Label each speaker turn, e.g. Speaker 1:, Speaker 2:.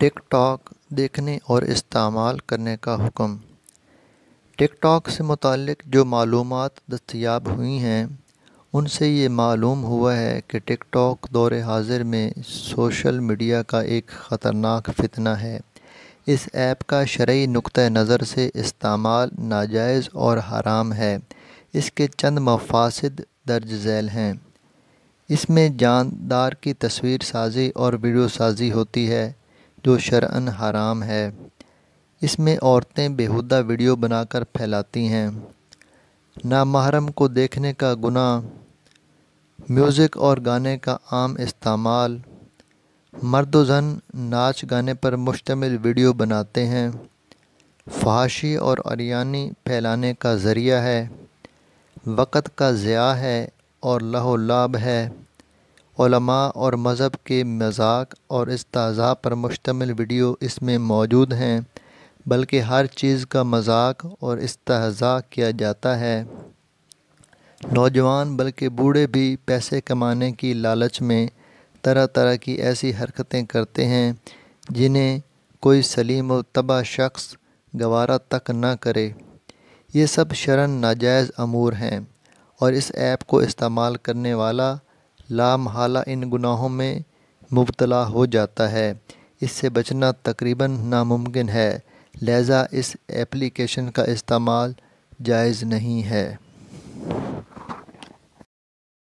Speaker 1: TikTok देखने और इस्तेमाल करने का हुक्म टिकटॉक से मुतक जो मालूम दस्तियाब हुई हैं उनसे ये मालूम हुआ है कि टिकटॉक दौर हाजिर में सोशल मीडिया का एक ख़तरनाक फितना है इस ऐप का शर्य नुक़ नज़र से इस्तेमाल नाजायज़ और हराम है इसके चंद मफासद दर्ज झैल हैं इसमें जानदार की तस्वीर साजी और वीडियो साजी होती है जो शरअन हराम है इसमें औरतें बेहुदा वीडियो बनाकर फैलाती हैं नामहरम को देखने का गुना म्यूज़िक और गाने का आम इस्तेमाल मर्द जन नाच गाने पर मुश्तमिल वीडियो बनाते हैं फहाशी और अरियानी फैलाने का ज़रिया है वक़्त का ज़िया है और लाभ है और मज़हब के मजाक और इसजा पर मुश्तमिल वीडियो इसमें मौजूद हैं बल्कि हर चीज़ का मजाक और इसजा किया जाता है नौजवान बल्कि बूढ़े भी पैसे कमाने की लालच में तरह तरह की ऐसी हरकतें करते हैं जिन्हें कोई सलीम और तबाह शख्स गवारा तक ना करे ये सब शरण नाजायज़ अमूर हैं और इस ऐप को इस्तेमाल करने वाला लामहाला इन गुनाहों में मुबतला हो जाता है इससे बचना तकरीबन नामुमकिन है लहजा इस एप्लीकेशन का इस्तेमाल जायज़ नहीं है